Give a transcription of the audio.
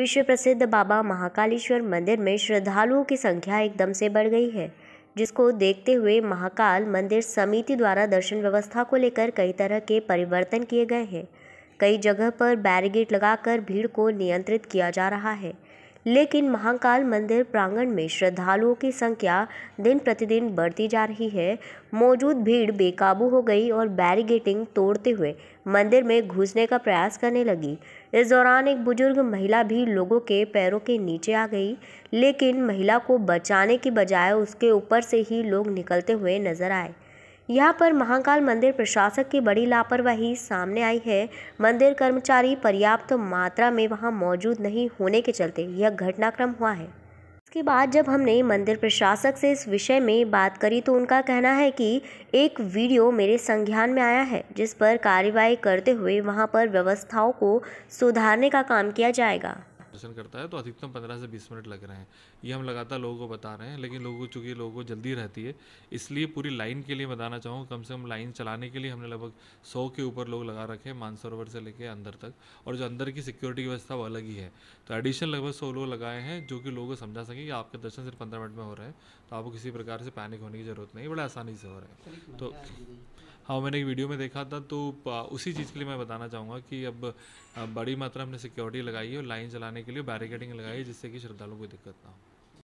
विश्व प्रसिद्ध बाबा महाकालेश्वर मंदिर में श्रद्धालुओं की संख्या एकदम से बढ़ गई है जिसको देखते हुए महाकाल मंदिर समिति द्वारा दर्शन व्यवस्था को लेकर कई तरह के परिवर्तन किए गए हैं कई जगह पर बैरिगेट लगाकर भीड़ को नियंत्रित किया जा रहा है लेकिन महाकाल मंदिर प्रांगण में श्रद्धालुओं की संख्या दिन प्रतिदिन बढ़ती जा रही है मौजूद भीड़ बेकाबू हो गई और बैरिगेटिंग तोड़ते हुए मंदिर में घुसने का प्रयास करने लगी इस दौरान एक बुजुर्ग महिला भी लोगों के पैरों के नीचे आ गई लेकिन महिला को बचाने की बजाय उसके ऊपर से ही लोग निकलते हुए नजर आए यहाँ पर महाकाल मंदिर प्रशासक की बड़ी लापरवाही सामने आई है मंदिर कर्मचारी पर्याप्त मात्रा में वहाँ मौजूद नहीं होने के चलते यह घटनाक्रम हुआ है इसके बाद जब हमने मंदिर प्रशासक से इस विषय में बात करी तो उनका कहना है कि एक वीडियो मेरे संज्ञान में आया है जिस पर कार्रवाई करते हुए वहाँ पर व्यवस्थाओं को सुधारने का काम किया जाएगा दर्शन करता है तो अधिकतम पंद्रह से बीस मिनट लग रहे हैं ये हम लगातार लोगों को बता रहे हैं लेकिन लोगों को चूँकि लोगों को जल्दी रहती है इसलिए पूरी लाइन के लिए बताना चाहूँ कम से कम लाइन चलाने के लिए हमने लगभग सौ के ऊपर लोग लगा रखे हैं मानसरोवर से लेके अंदर तक और जो अंदर की सिक्योरिटी की व्यवस्था वो अलग ही है तो एडिशन लगभग सौ लोग लगाए हैं जो कि लोगों को समझा सकें कि आपके दर्शन सिर्फ पंद्रह मिनट में हो रहे हैं तो आपको किसी प्रकार से पैनिक होने की ज़रूरत नहीं बड़े आसानी से हो रहे हैं तो हाँ मैंने एक वीडियो में देखा था तो उसी चीज़ के लिए मैं बताना चाहूँगा कि अब बड़ी मात्रा हमने सिक्योरिटी लगाई है और लाइन चलाने के लिए बैरिकेडिंग लगाई जिससे कि श्रद्धालुओं को दिक्कत ना हो